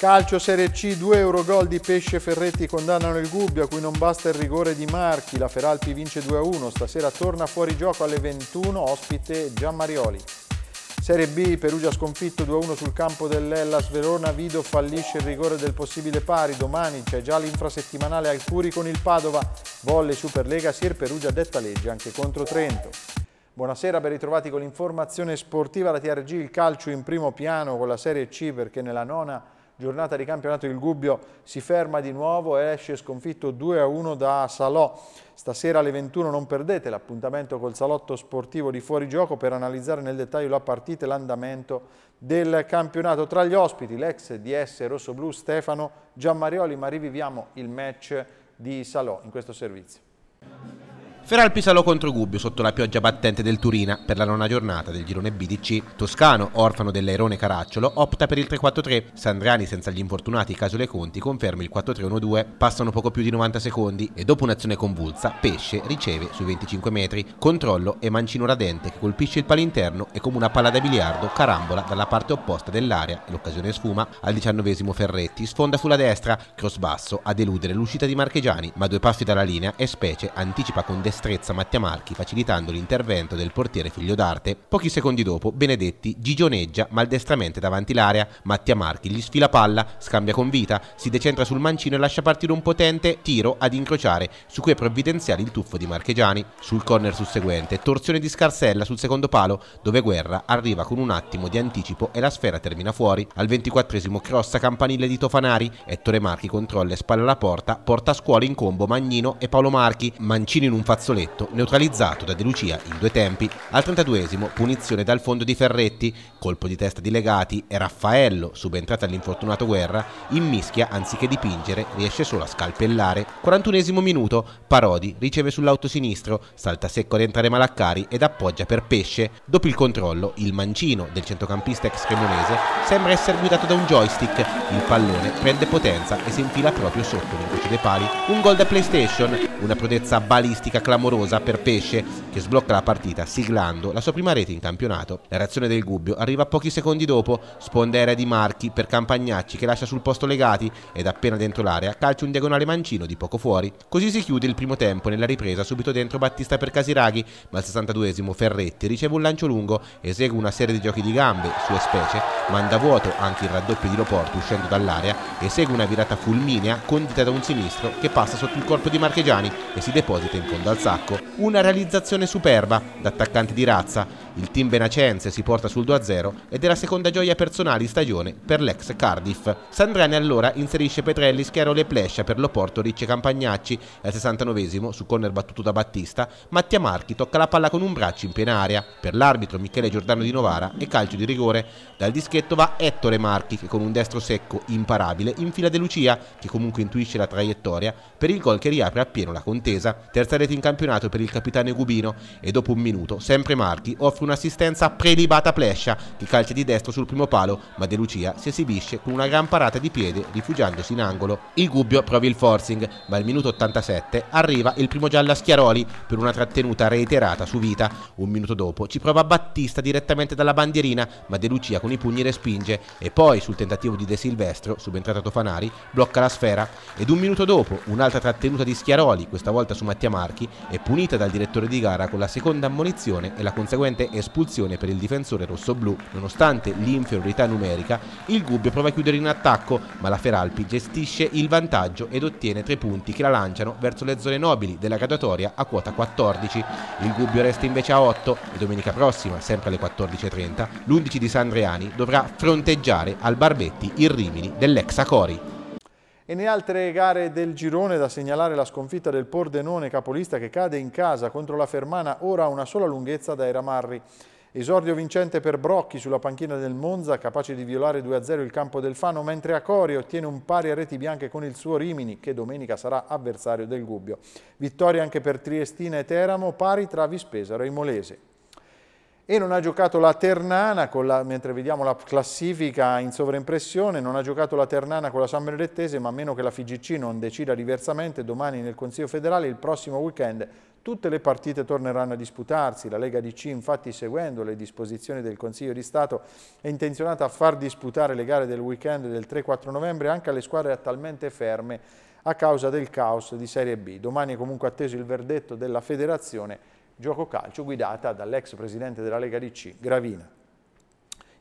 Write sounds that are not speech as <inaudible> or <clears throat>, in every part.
Calcio Serie C, due euro di Pesce Ferretti condannano il Gubbio, a cui non basta il rigore di Marchi. La Feralpi vince 2-1, stasera torna fuori gioco alle 21, ospite Gian Marioli. Serie B, Perugia sconfitto 2-1 sul campo dell'Ellas Verona, Vido fallisce il rigore del possibile pari, domani c'è già l'infrasettimanale al Curi con il Padova, volle Superlega, Sir Perugia detta legge anche contro Trento. Buonasera, ben ritrovati con l'informazione sportiva, la TRG, il calcio in primo piano con la Serie C perché nella nona giornata di campionato il Gubbio si ferma di nuovo e esce sconfitto 2-1 da Salò. Stasera alle 21 non perdete l'appuntamento col salotto sportivo di fuorigioco per analizzare nel dettaglio la partita e l'andamento del campionato. Tra gli ospiti l'ex DS rossoblu Stefano Giammarioli, ma riviviamo il match di Salò in questo servizio il Pisalo contro Gubbio sotto la pioggia battente del Turina per la nona giornata del girone BDC. Toscano, orfano dell'airone Caracciolo, opta per il 3-4-3. Sandriani, senza gli infortunati Casole Conti conferma il 4-3-1-2. Passano poco più di 90 secondi e dopo un'azione convulsa Pesce riceve sui 25 metri. Controllo e mancino radente che colpisce il palo interno e come una palla da biliardo carambola dalla parte opposta dell'area e l'occasione sfuma. Al diciannovesimo Ferretti sfonda sulla destra, cross basso a deludere l'uscita di Marchegiani ma due passi dalla linea e Specie anticipa con destino strezza Mattia Marchi facilitando l'intervento del portiere figlio d'arte. Pochi secondi dopo Benedetti gigioneggia maldestramente davanti l'area, Mattia Marchi gli sfila palla, scambia con vita, si decentra sul mancino e lascia partire un potente tiro ad incrociare su cui è provvidenziale il tuffo di Marchegiani. Sul corner susseguente torsione di scarsella sul secondo palo dove Guerra arriva con un attimo di anticipo e la sfera termina fuori. Al 24esimo crossa campanile di Tofanari, Ettore Marchi controlla e spalla la porta, porta a scuola in combo Magnino e Paolo Marchi, Mancino in un fazzoletto fazzoletto neutralizzato da De Lucia in due tempi, al 32esimo punizione dal fondo di Ferretti, colpo di testa di Legati e Raffaello, subentrato all'infortunato Guerra, in mischia anziché dipingere riesce solo a scalpellare. 41esimo minuto, Parodi riceve sull'auto sinistro, salta secco ad entrare Malaccari ed appoggia per Pesce. Dopo il controllo, il mancino del centrocampista ex cremonese sembra essere guidato da un joystick, il pallone prende potenza e si infila proprio sotto l'incrocio dei pali. Un gol da PlayStation, una prodezza balistica clamorosa clamorosa per Pesce che sblocca la partita siglando la sua prima rete in campionato. La reazione del Gubbio arriva pochi secondi dopo, sponda di Marchi per Campagnacci che lascia sul posto Legati ed appena dentro l'area calcia un diagonale mancino di poco fuori. Così si chiude il primo tempo nella ripresa subito dentro Battista per Casiraghi, ma al 62esimo Ferretti riceve un lancio lungo, esegue una serie di giochi di gambe, sue specie, manda vuoto anche il raddoppio di Loporto uscendo dall'area e segue una virata fulminea condita da un sinistro che passa sotto il corpo di Marchegiani e si deposita in fondo al al una realizzazione superba d'attaccante di razza. Il team Benacenze si porta sul 2-0 ed è la seconda gioia personale di stagione per l'ex Cardiff. Sandrani allora inserisce Petrelli, Scherole e Plescia per l'Oporto, Ricci e Campagnacci. Al 69 esimo su corner battuto da Battista, Mattia Marchi tocca la palla con un braccio in piena area. Per l'arbitro Michele Giordano di Novara e calcio di rigore. Dal dischetto va Ettore Marchi che con un destro secco imparabile infila De Lucia che comunque intuisce la traiettoria per il gol che riapre appieno la contesa. Terza rete in campionato per il capitano Gubino e dopo un minuto, sempre Marchi, offre un'assistenza prelibata a Plescia che calcia di destro sul primo palo, ma De Lucia si esibisce con una gran parata di piede rifugiandosi in angolo. Il Gubbio prova il forcing, ma al minuto 87 arriva il primo giallo a Schiaroli per una trattenuta reiterata su vita. Un minuto dopo ci prova Battista direttamente dalla bandierina, ma De Lucia con i pugni respinge e poi sul tentativo di De Silvestro, subentrato Tofanari, blocca la sfera ed un minuto dopo un'altra trattenuta di Schiaroli, questa volta su Mattia Marchi, è punita dal direttore di gara con la seconda ammonizione e la conseguente espulsione per il difensore rossoblù. Nonostante l'inferiorità numerica, il Gubbio prova a chiudere in attacco, ma la Feralpi gestisce il vantaggio ed ottiene tre punti che la lanciano verso le zone nobili della graduatoria a quota 14. Il Gubbio resta invece a 8 e domenica prossima, sempre alle 14.30, l'11 di Sandreani dovrà fronteggiare al Barbetti il Rimini dell'ex Acori. E nelle altre gare del girone da segnalare la sconfitta del Pordenone capolista che cade in casa contro la Fermana ora a una sola lunghezza dai Ramarri. Esordio vincente per Brocchi sulla panchina del Monza, capace di violare 2-0 il campo del Fano, mentre Acori ottiene un pari a reti bianche con il suo Rimini, che domenica sarà avversario del Gubbio. Vittoria anche per Triestina e Teramo, pari tra Vispesaro e Molese e non ha giocato la Ternana, la, mentre vediamo la classifica in sovraimpressione, non ha giocato la Ternana con la San Benedettese, ma a meno che la FIGC non decida diversamente, domani nel Consiglio federale, il prossimo weekend, tutte le partite torneranno a disputarsi. La Lega di C, infatti, seguendo le disposizioni del Consiglio di Stato, è intenzionata a far disputare le gare del weekend del 3-4 novembre anche alle squadre attualmente ferme a causa del caos di Serie B. Domani è comunque atteso il verdetto della federazione Gioco Calcio guidata dall'ex presidente della Lega DC, Gravina.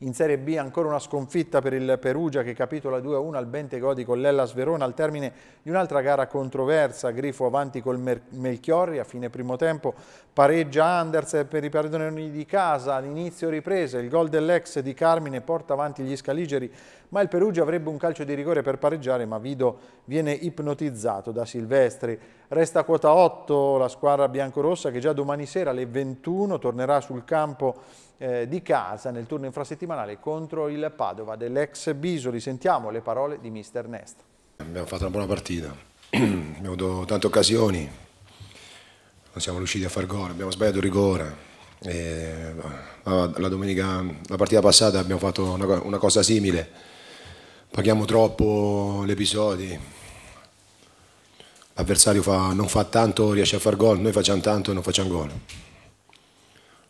In Serie B ancora una sconfitta per il Perugia che capitola 2-1 al Bente Godi con l'Ellas Verona al termine di un'altra gara controversa, Grifo avanti col Melchiorri a fine primo tempo, pareggia Anders per i perdoni di casa, all'inizio riprese, il gol dell'ex di Carmine porta avanti gli scaligeri, ma il Perugia avrebbe un calcio di rigore per pareggiare ma Vido viene ipnotizzato da Silvestri. Resta quota 8 la squadra biancorossa che già domani sera alle 21 tornerà sul campo eh, di casa nel turno infrasettimanale contro il Padova dell'ex Bisoli. Sentiamo le parole di mister Nest. Abbiamo fatto una buona partita, <clears throat> abbiamo avuto tante occasioni, non siamo riusciti a far gol, abbiamo sbagliato il rigore. E eh, la, domenica, la partita passata abbiamo fatto una, una cosa simile, paghiamo troppo gli episodi, l'avversario non fa tanto, riesce a far gol, noi facciamo tanto e non facciamo gol.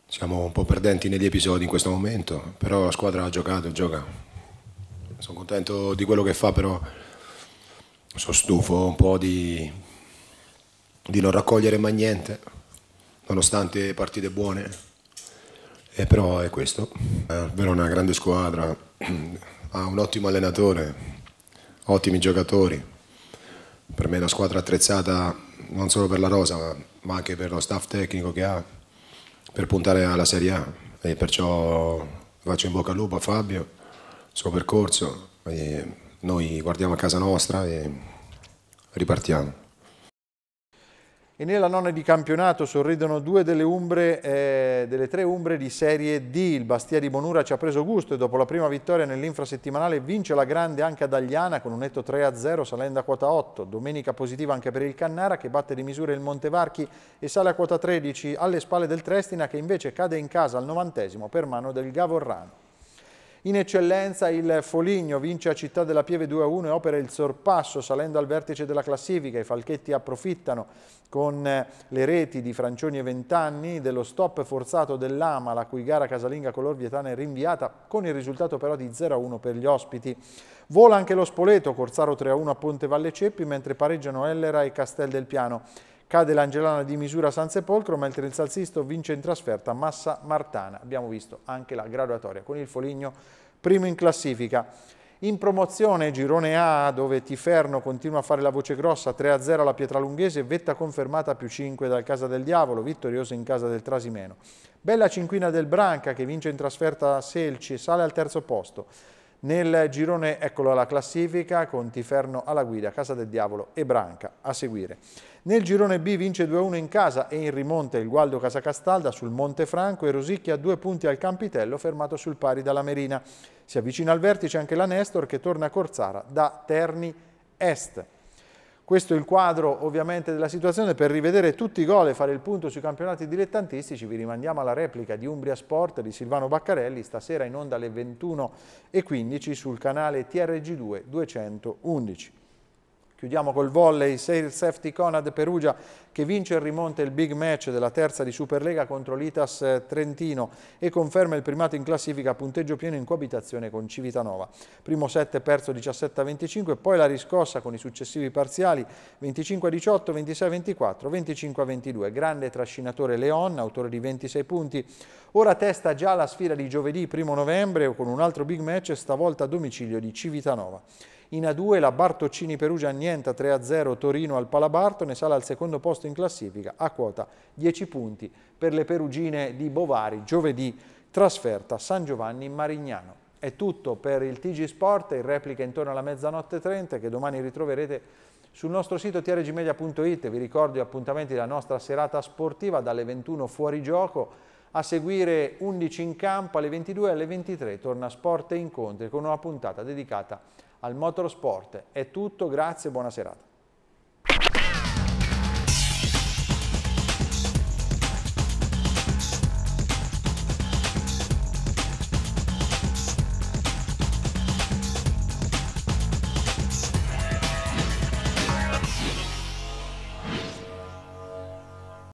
Siamo un po' perdenti negli episodi in questo momento, però la squadra ha giocato, gioca. Sono contento di quello che fa, però sono stufo un po' di, di non raccogliere mai niente, nonostante partite buone. E eh, però è questo. Eh, Verona è una grande squadra, <clears throat> ha un ottimo allenatore, ottimi giocatori per me è una squadra attrezzata non solo per la rosa ma anche per lo staff tecnico che ha per puntare alla Serie A e perciò faccio in bocca al lupo a Fabio, il suo percorso, noi guardiamo a casa nostra e ripartiamo e nella nona di campionato sorridono due delle, umbre, eh, delle, tre umbre di Serie D. Il Bastia di Bonura ci ha preso gusto e dopo la prima vittoria nell'infrasettimanale vince la grande anche ad Agliana con un netto 3-0 salendo a quota 8. Domenica positiva anche per il Cannara che batte di misura il Montevarchi e sale a quota 13 alle spalle del Trestina che invece cade in casa al novantesimo per mano del Gavorrano. In eccellenza il Foligno vince a Città della Pieve 2-1 e opera il sorpasso salendo al vertice della classifica. I falchetti approfittano con eh, le reti di Francioni e Vent'anni dello stop forzato dell'Ama, la cui gara casalinga color vietana è rinviata, con il risultato però di 0-1 per gli ospiti. Vola anche lo Spoleto, Corsaro 3-1 a Ponte Valle Ceppi, mentre pareggiano Ellera e Castel del Piano. Cade l'Angelana di misura San Sepolcro, mentre il Salsisto vince in trasferta Massa Martana. Abbiamo visto anche la graduatoria con il Foligno primo in classifica. In promozione Girone A dove Tiferno continua a fare la voce grossa 3-0 alla Pietralunghese, Vetta confermata più 5 dal Casa del Diavolo, vittorioso in casa del Trasimeno. Bella cinquina del Branca che vince in trasferta a Selci, sale al terzo posto. Nel girone eccolo la classifica con Tiferno alla guida, Casa del Diavolo e Branca a seguire. Nel girone B vince 2-1 in casa e in rimonta il Gualdo Casacastalda sul Monte Franco e Rosicchia due punti al Campitello fermato sul pari dalla Merina. Si avvicina al vertice anche la Nestor che torna a Corzara da Terni Est. Questo è il quadro ovviamente della situazione, per rivedere tutti i gol e fare il punto sui campionati dilettantistici vi rimandiamo alla replica di Umbria Sport di Silvano Baccarelli, stasera in onda alle 21.15 sul canale TRG2 211. Chiudiamo col volley, Sail Safety Conad Perugia che vince e rimonte il big match della terza di Superlega contro l'Itas eh, Trentino e conferma il primato in classifica a punteggio pieno in coabitazione con Civitanova. Primo set perso 17-25, poi la riscossa con i successivi parziali 25-18, 26-24, 25-22. Grande trascinatore Leon, autore di 26 punti. Ora testa già la sfida di giovedì 1 novembre con un altro big match stavolta a domicilio di Civitanova in A2 la Bartoccini Perugia annienta 3-0 Torino al Palabarto, ne sale al secondo posto in classifica a quota 10 punti per le perugine di Bovari, giovedì trasferta San Giovanni Marignano. È tutto per il TG Sport, in replica intorno alla mezzanotte 30 che domani ritroverete sul nostro sito trgmedia.it. Vi ricordo gli appuntamenti della nostra serata sportiva dalle 21 fuori gioco. A seguire 11 in campo alle 22 e alle 23 torna Sport e Incontri con una puntata dedicata a al motorsport. È tutto, grazie e buona serata.